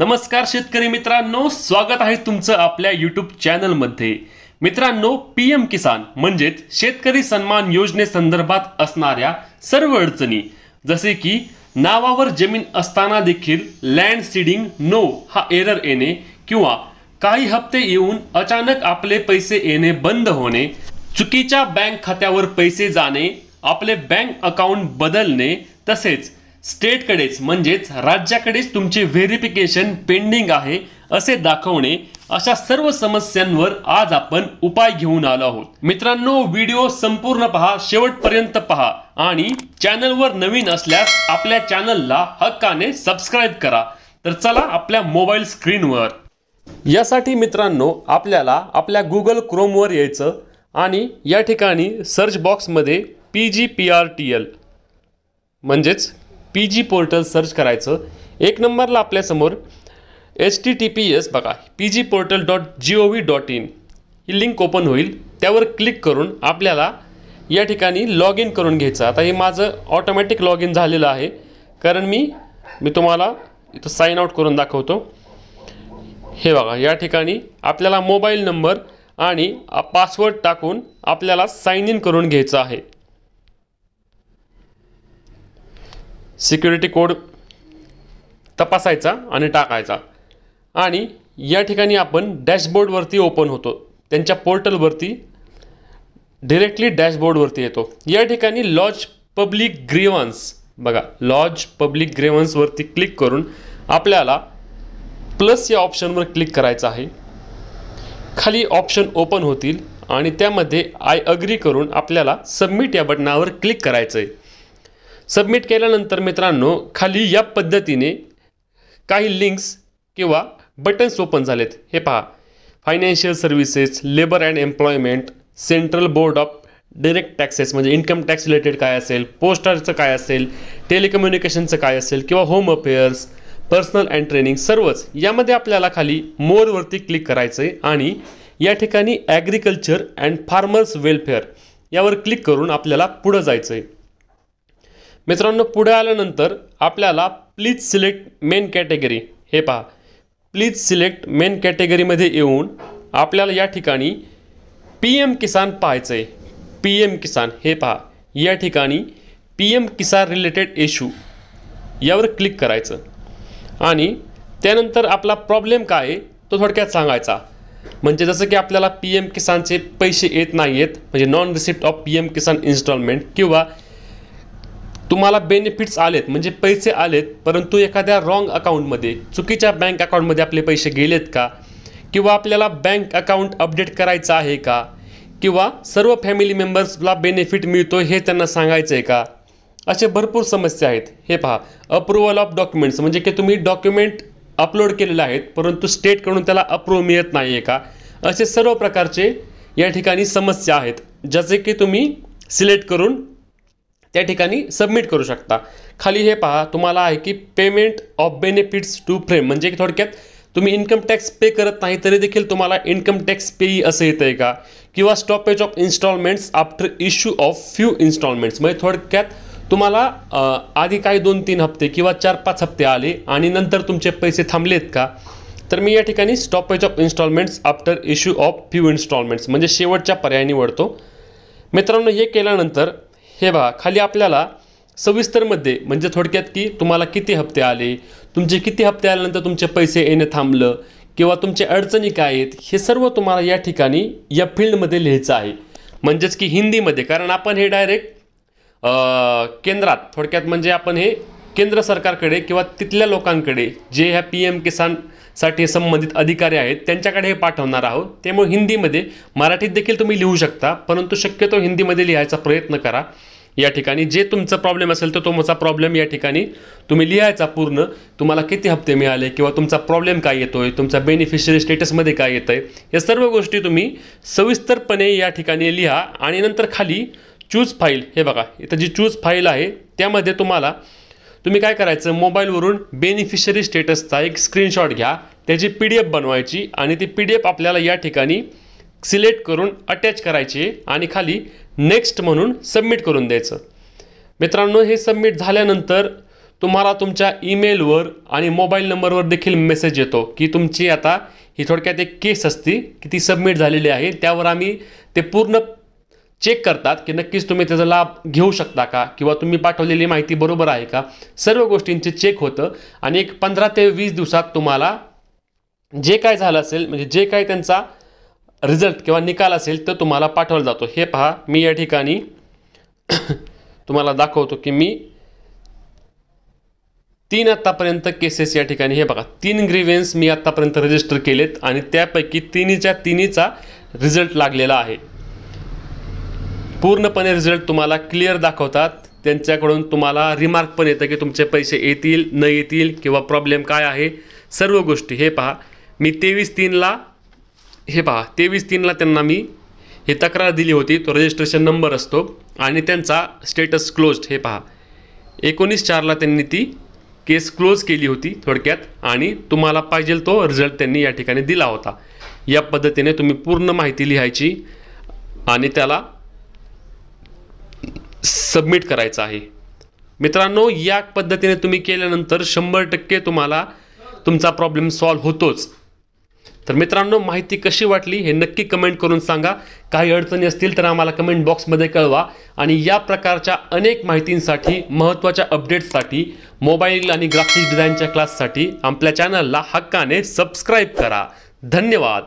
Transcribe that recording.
नमस्कार शेतकरी मित्रांनो स्वागत आहे तुमचं आपल्या युट्यूब चॅनलमध्ये मित्रांनो पी एम किसान म्हणजेच शेतकरी सन्मान योजनेसंदर्भात असणाऱ्या सर्व अडचणी जसे की नावावर जमीन असताना देखील लँड सीडिंग नो हा एरर येणे किंवा काही हप्ते येऊन अचानक आपले पैसे येणे बंद होणे चुकीच्या बँक खात्यावर पैसे जाणे आपले बँक अकाउंट बदलणे तसेच स्टेटकडेच म्हणजेच राज्याकडेच तुमचे व्हेरिफिकेशन पेंडिंग आहे असे दाखवणे अशा सर्व समस्यांवर आज आपण उपाय घेऊन आलो आहोत मित्रांनो व्हिडिओ संपूर्ण पहा शेवटपर्यंत पहा आणि चॅनलवर नवीन असल्यास आपल्या चॅनलला हक्काने सबस्क्राईब करा तर चला आपल्या मोबाईल स्क्रीनवर यासाठी मित्रांनो आपल्याला आपल्या गुगल क्रोमवर यायचं आणि या ठिकाणी सर्च बॉक्समध्ये P G P R T L म्हणजेच पी जी पोर्टल सर्च करायचं एक नंबरला आपल्यासमोर H T T P S बघा P G portal dot G O V dot in ही लिंक ओपन होईल त्यावर क्लिक करून आपल्याला या ठिकाणी लॉग इन करून घ्यायचं आता हे माझं ऑटोमॅटिक लॉग इन झालेलं आहे कारण मी मी तुम्हाला इथं साईन आउट करून दाखवतो हे बघा या ठिकाणी आपल्याला मोबाईल नंबर आणि पासवर्ड टाकून आपल्याला साईन इन करून घ्यायचं आहे सिक्युरिटी कोड तपासायचा आणि टाकायचा आणि या ठिकाणी आपण डॅशबोर्डवरती ओपन होतो त्यांच्या पोर्टलवरती डिरेक्टली डॅशबोर्डवरती येतो या ठिकाणी लॉज पब्लिक ग्रीवन्स बघा लॉज पब्लिक ग्रेवन्सवरती क्लिक करून आपल्याला प्लस या ऑप्शनवर क्लिक करायचं आहे खाली ऑप्शन ओपन होतील आणि त्यामध्ये आय अग्री करून आपल्याला सबमिट या बटनावर क्लिक करायचं आहे सबमिट केल्यानंतर मित्रांनो खाली या पद्धतीने काही लिंक्स किंवा बटन्स ओपन झालेत हे पहा financial services labour and employment central board of direct taxes म्हणजे इन्कम टॅक्स रिलेटेड काय असेल पोस्टरचं काय असेल टेलिकम्युनिकेशनचं काय असेल किंवा home affairs personnel and training सर्वच यामध्ये आपल्याला खाली मोरवरती क्लिक करायचं आहे आणि या ठिकाणी ॲग्रिकल्चर अँड फार्मर्स वेलफेअर यावर क्लिक करून आपल्याला पुढं जायचं आहे मित्रांनो पुढे आल्यानंतर आपल्याला प्लीज सिलेक्ट मेन कॅटेगरी हे पहा प्लीज सिलेक्ट मेन कॅटेगरीमध्ये येऊन आपल्याला या ठिकाणी पी एम किसान पाहायचं आहे पी एम किसान हे पहा या ठिकाणी P M Kisan related issue यावर क्लिक करायचं आणि त्यानंतर आपला प्रॉब्लेम काय आहे तो थोडक्यात सांगायचा म्हणजे जसं की आपल्याला पी एम किसानचे पैसे येत नाही आहेत म्हणजे non receipt of P M Kisan instalment किंवा तुम्हाला बेनिफिट्स आलेत म्हणजे पैसे आलेत परंतु एखाद्या रॉंग अकाउंटमध्ये चुकीच्या बँक अकाउंटमध्ये आपले पैसे गेलेत का किंवा आपल्याला बँक अकाउंट अपडेट करायचं आहे का किंवा सर्व फॅमिली मेंबर्सला बेनिफिट मिळतो हे त्यांना सांगायचं आहे का असे भरपूर समस्या आहेत हे पहा अप्रुव्हल ऑफ डॉक्युमेंट्स म्हणजे की तुम्ही डॉक्युमेंट अपलोड केलेले आहेत परंतु स्टेटकडून त्याला अप्रूव्ह मिळत नाही आहे का असे सर्व प्रकारचे या ठिकाणी समस्या आहेत ज्याचे की तुम्ही सिलेक्ट करून त्या ठिकाणी सबमिट करू शकता खाली हे पहा तुम्हाला आहे की payment of benefits to frame म्हणजे थोडक्यात तुम्ही इन्कम टॅक्स पे करत नाही तरी देखील तुम्हाला इन्कम टॅक्स पेई असं येतं आहे का किंवा stoppage of instalments after issue of few instalments म्हणजे थोडक्यात तुम्हाला आधी काही दोन तीन हप्ते किंवा चार पाच हप्ते आले आणि नंतर तुमचे पैसे थांबलेत का तर मी या ठिकाणी stoppage of instalments after issue of few instalments म्हणजे शेवटच्या पर्याय निवडतो मित्रांनो हे केल्यानंतर हे बघा खाली आपल्याला सविस्तरमध्ये म्हणजे थोडक्यात की तुम्हाला किती हप्ते आले तुमचे किती हप्ते आल्यानंतर तुमचे पैसे येणे थांबलं किंवा तुमचे अडचणी काय आहेत हे सर्व तुम्हाला या ठिकाणी या फील्डमध्ये लिहायचं आहे म्हणजेच की हिंदीमध्ये कारण आपण हे डायरेक्ट केंद्रात थोडक्यात म्हणजे आपण हे केंद्र सरकारकडे किंवा तिथल्या लोकांकडे जे ह्या पी एम किसान साठी संबंधित अधिकारी आहेत त्यांच्याकडे हे पाठवणार आहोत त्यामुळे हिंदीमध्ये मराठीत देखील तुम्ही लिहू शकता परंतु शक्यतो हिंदीमध्ये लिहायचा प्रयत्न करा या ठिकाणी जे तुमचा प्रॉब्लेम असेल तर तुमचा प्रॉब्लेम या ठिकाणी तुम्ही लिहायचा पूर्ण तुम्हाला किती हप्ते मिळाले किंवा तुमचा प्रॉब्लेम काय येतो आहे तुमचा बेनिफिशरी स्टेटसमध्ये काय येतं आहे या सर्व गोष्टी तुम्ही सविस्तरपणे या ठिकाणी लिहा आणि नंतर खाली चूज फाईल हे बघा इथं जी चूज फाईल आहे त्यामध्ये तुम्हाला तुम्ही काय करायचं मोबाईलवरून बेनिफिशरी स्टेटसचा एक स्क्रीनशॉट घ्या त्याची पी डी एफ बनवायची आणि ती पी डी एफ आपल्याला या ठिकाणी सिलेक्ट करून अटॅच करायची आणि खाली नेक्स्ट म्हणून सबमिट करून द्यायचं मित्रांनो हे सबमिट झाल्यानंतर तुम्हाला तुमच्या ईमेलवर आणि मोबाईल नंबरवर देखील मेसेज येतो की तुमची आता ही थोडक्यात एक केस असती की ती सबमिट झालेली आहे त्यावर आम्ही ते पूर्ण चेक करतात की नक्कीच तुम्ही त्याचा लाभ घेऊ शकता का किंवा तुम्ही पाठवलेली माहिती बरोबर आहे का सर्व गोष्टींचे चेक होतं आणि एक पंधरा ते वीस दिवसात तुम्हाला जे काय झालं असेल म्हणजे जे काय त्यांचा रिझल्ट किंवा निकाल असेल तर तुम्हाला पाठवला जातो हे पहा मी या ठिकाणी तुम्हाला दाखवतो की मी तीन आत्तापर्यंत केसेस या ठिकाणी हे बघा तीन ग्रीवेन्स मी आत्तापर्यंत रजिस्टर केलेत आणि त्यापैकी तिन्हीच्या तिन्हीचा रिझल्ट लागलेला आहे पूर्णपणे रिझल्ट तुम्हाला क्लिअर दाखवतात त्यांच्याकडून तुम्हाला रिमार्क पण येतं की तुमचे पैसे येतील न येतील किंवा प्रॉब्लेम काय आहे सर्व गोष्टी हे पहा मी तेवीस तीनला हे पहा तेवीस तीनला त्यांना मी हे तक्रार दिली होती तो रजिस्ट्रेशन नंबर असतो आणि त्यांचा स्टेटस क्लोज्ड हे पहा एकोणीस चारला त्यांनी ती केस क्लोज केली होती थोडक्यात आणि तुम्हाला पाहिजे तो रिझल्ट त्यांनी या ठिकाणी दिला होता या पद्धतीने तुम्ही पूर्ण माहिती लिहायची आणि त्याला सबमिट करायचं आहे मित्रांनो या पद्धतीने तुम्ही केल्यानंतर शंभर टक्के तुम्हाला तुमचा प्रॉब्लेम सॉल्व्ह होतोच तर मित्रांनो माहिती कशी वाटली हे नक्की कमेंट करून सांगा काही अडचणी असतील तर आम्हाला कमेंट बॉक्समध्ये कळवा आणि या प्रकारच्या अनेक माहितींसाठी महत्त्वाच्या अपडेट्ससाठी मोबाईल आणि ग्राफिक्स डिझाईनच्या क्लाससाठी आपल्या चॅनलला हक्काने सबस्क्राईब करा धन्यवाद